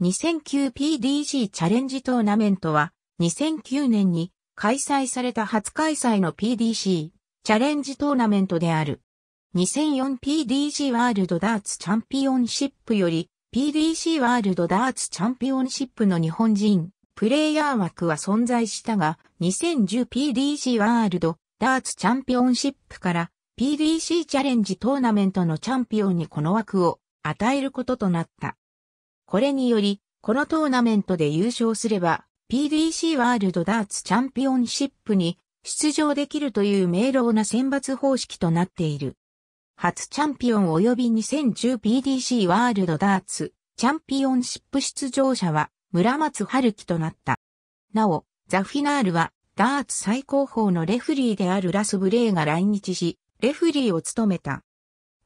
2009PDG チャレンジトーナメントは2009年に開催された初開催の PDC チャレンジトーナメントである。2004PDG ワールドダーツチャンピオンシップより PDC ワールドダーツチャンピオンシップの日本人プレイヤー枠は存在したが 2010PDG ワールドダーツチャンピオンシップから PDC チャレンジトーナメントのチャンピオンにこの枠を与えることとなった。これにより、このトーナメントで優勝すれば、PDC ワールドダーツチャンピオンシップに出場できるという明朗な選抜方式となっている。初チャンピオン及び 2010PDC ワールドダーツチャンピオンシップ出場者は村松春樹となった。なお、ザ・フィナールはダーツ最高峰のレフリーであるラス・ブレイが来日し、レフリーを務めた。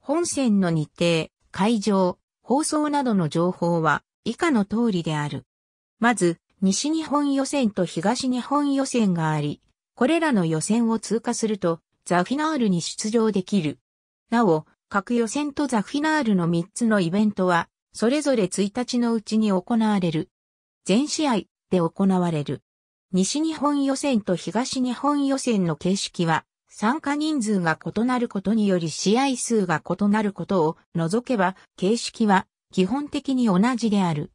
本戦の日程、会場、放送などの情報は以下の通りである。まず、西日本予選と東日本予選があり、これらの予選を通過すると、ザ・フィナールに出場できる。なお、各予選とザ・フィナールの3つのイベントは、それぞれ1日のうちに行われる。全試合で行われる。西日本予選と東日本予選の形式は、参加人数が異なることにより試合数が異なることを除けば、形式は基本的に同じである。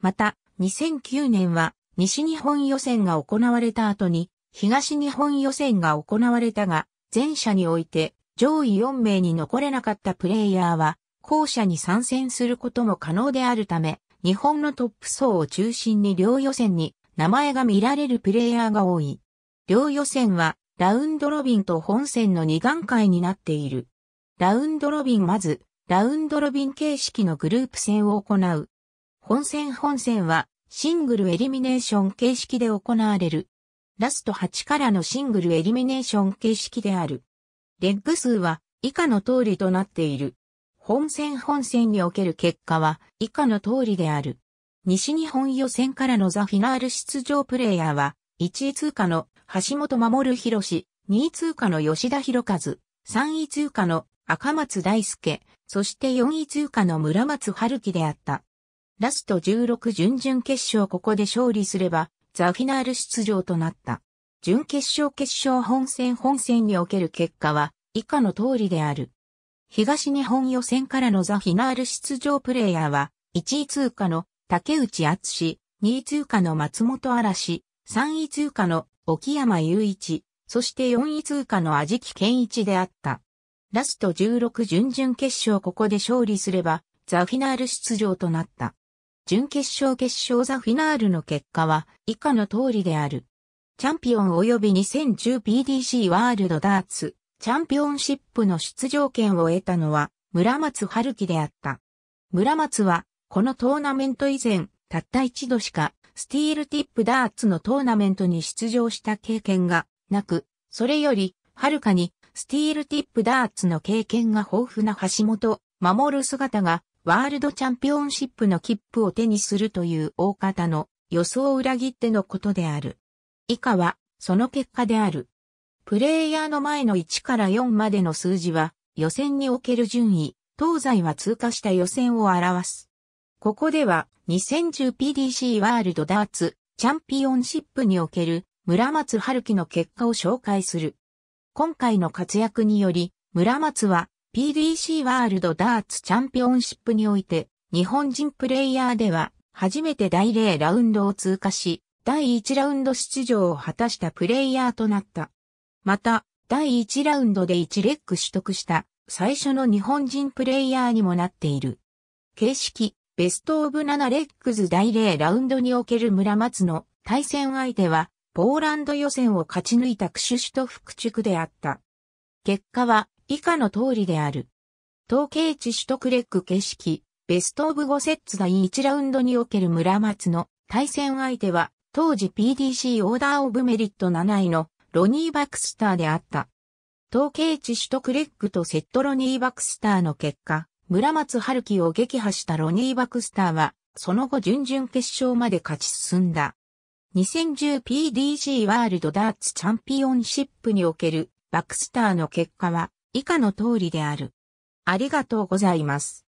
また、2009年は西日本予選が行われた後に東日本予選が行われたが、前者において上位4名に残れなかったプレイヤーは、後者に参戦することも可能であるため、日本のトップ層を中心に両予選に名前が見られるプレイヤーが多い。両予選はラウンドロビンと本線の2段階になっている。ラウンドロビンまず、ラウンドロビン形式のグループ戦を行う。本戦本戦は、シングルエリミネーション形式で行われる。ラスト8からのシングルエリミネーション形式である。レッグ数は以下の通りとなっている。本戦本戦における結果は以下の通りである。西日本予選からのザフィナール出場プレイヤーは1位通過の橋本守博士、2位通過の吉田博和、3位通過の赤松大輔、そして4位通過の村松春樹であった。ラスト16準々決勝ここで勝利すれば、ザ・フィナール出場となった。準決勝決勝本戦本戦における結果は、以下の通りである。東日本予選からのザ・フィナール出場プレイヤーは、1位通過の竹内敦、2位通過の松本嵐、3位通過の沖山雄一、そして4位通過の安食健一であった。ラスト16準々決勝ここで勝利すれば、ザ・フィナール出場となった。準決勝決勝ザ・フィナールの結果は以下の通りである。チャンピオン及び 2010PDC ワールドダーツ、チャンピオンシップの出場権を得たのは村松春樹であった。村松は、このトーナメント以前、たった一度しかスティールティップダーツのトーナメントに出場した経験がなく、それより、はるかに、スティールティップダーツの経験が豊富な橋本、守る姿が、ワールドチャンピオンシップの切符を手にするという大方の予想を裏切ってのことである。以下は、その結果である。プレイヤーの前の1から4までの数字は、予選における順位、東西は通過した予選を表す。ここでは 2010PDC ワールドダーツチャンピオンシップにおける村松春樹の結果を紹介する。今回の活躍により、村松は PDC ワールドダーツチャンピオンシップにおいて、日本人プレイヤーでは初めて第0ラウンドを通過し、第1ラウンド出場を果たしたプレイヤーとなった。また、第1ラウンドで1レック取得した最初の日本人プレイヤーにもなっている。形式、ベストオブ7レックス第0ラウンドにおける村松の対戦相手は、ポーランド予選を勝ち抜いたクシュシュト副地区であった。結果は以下の通りである。統計値取得レック形式、ベストオブ5セッツ第1ラウンドにおける村松の対戦相手は、当時 PDC オーダーオブメリット7位のロニー・バクスターであった。統計値取得レックとセットロニー・バクスターの結果、村松春樹を撃破したロニー・バクスターは、その後準々決勝まで勝ち進んだ。2010PDG ワールドダーツチャンピオンシップにおけるバクスターの結果は以下の通りである。ありがとうございます。